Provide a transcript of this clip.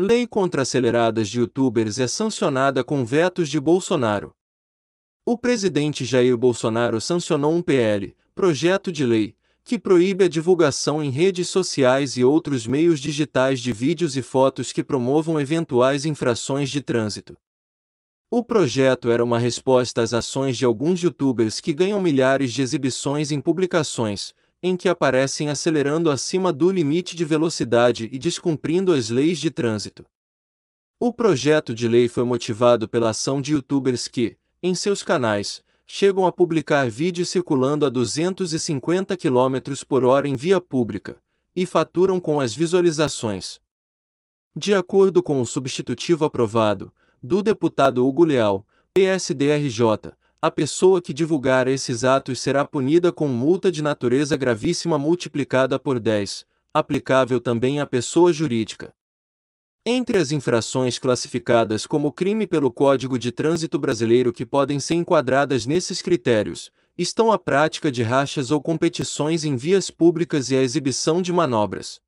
Lei contra aceleradas de youtubers é sancionada com vetos de Bolsonaro. O presidente Jair Bolsonaro sancionou um PL, projeto de lei, que proíbe a divulgação em redes sociais e outros meios digitais de vídeos e fotos que promovam eventuais infrações de trânsito. O projeto era uma resposta às ações de alguns youtubers que ganham milhares de exibições em publicações, em que aparecem acelerando acima do limite de velocidade e descumprindo as leis de trânsito. O projeto de lei foi motivado pela ação de youtubers que, em seus canais, chegam a publicar vídeos circulando a 250 km por hora em via pública, e faturam com as visualizações. De acordo com o substitutivo aprovado, do deputado Hugo Leal, PSDRJ, a pessoa que divulgar esses atos será punida com multa de natureza gravíssima multiplicada por 10, aplicável também à pessoa jurídica. Entre as infrações classificadas como crime pelo Código de Trânsito Brasileiro que podem ser enquadradas nesses critérios, estão a prática de rachas ou competições em vias públicas e a exibição de manobras.